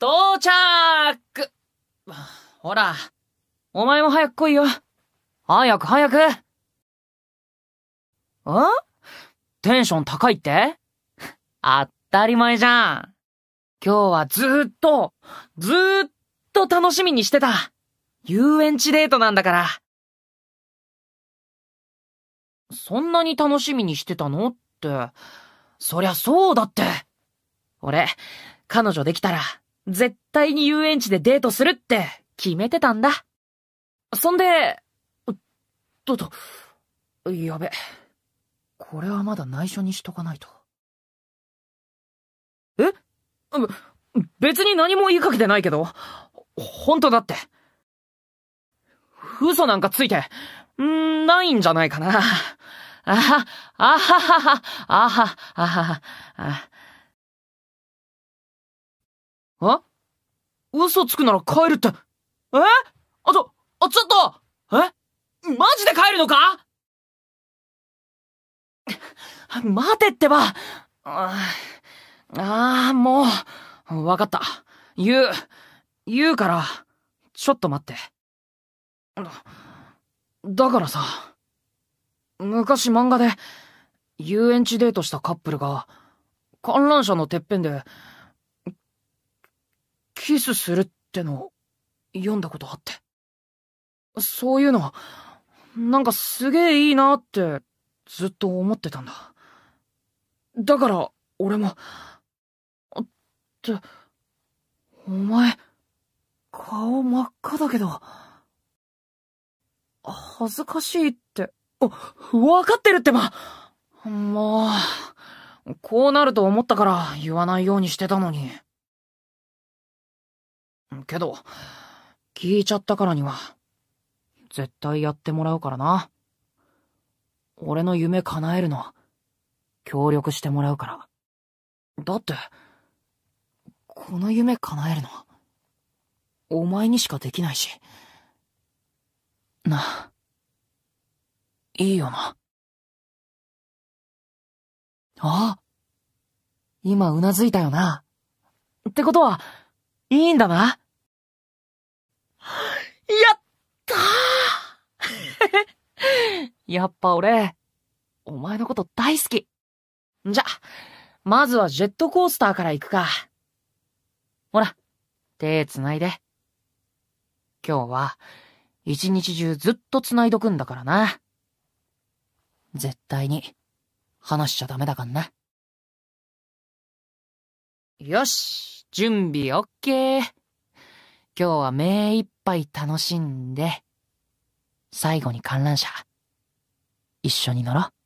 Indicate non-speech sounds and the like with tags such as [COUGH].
到着ほら、お前も早く来いよ。早く早く。んテンション高いって当たり前じゃん。今日はずっと、ずーっと楽しみにしてた。遊園地デートなんだから。そんなに楽しみにしてたのって。そりゃそうだって。俺、彼女できたら、絶対に遊園地でデートするって決めてたんだ。そんで、とと、やべ。これはまだ内緒にしとかないと。え別に何も言いかけてないけど。本当だって。嘘なんかついて、んないんじゃないかな。あは、あははは、あは、あは、あは。え嘘つくなら帰るって、えあと、あ、ちょっとえマジで帰るのか待てってばああ、もう、わかった。言う、言うから、ちょっと待って。だからさ、昔漫画で、遊園地デートしたカップルが、観覧車のてっぺんで、キスするっての、読んだことあって。そういうの、なんかすげえいいなって、ずっと思ってたんだ。だから、俺も、って、お前、顔真っ赤だけど、恥ずかしいって、あ、わかってるってばもう、こうなると思ったから言わないようにしてたのに。けど、聞いちゃったからには、絶対やってもらうからな。俺の夢叶えるの、協力してもらうから。だって、この夢叶えるの、お前にしかできないし。な、いいよな。あ今うなずいたよな。ってことは、いいんだな。やったー [LAUGHS] やっぱ俺、お前のこと大好き。じゃ、まずはジェットコースターから行くか。ほら、手繋いで。今日は、一日中ずっと繋いどくんだからな。絶対に、話しちゃダメだかんな。よし。準備 OK。今日は目いっぱい楽しんで、最後に観覧車、一緒に乗ろう。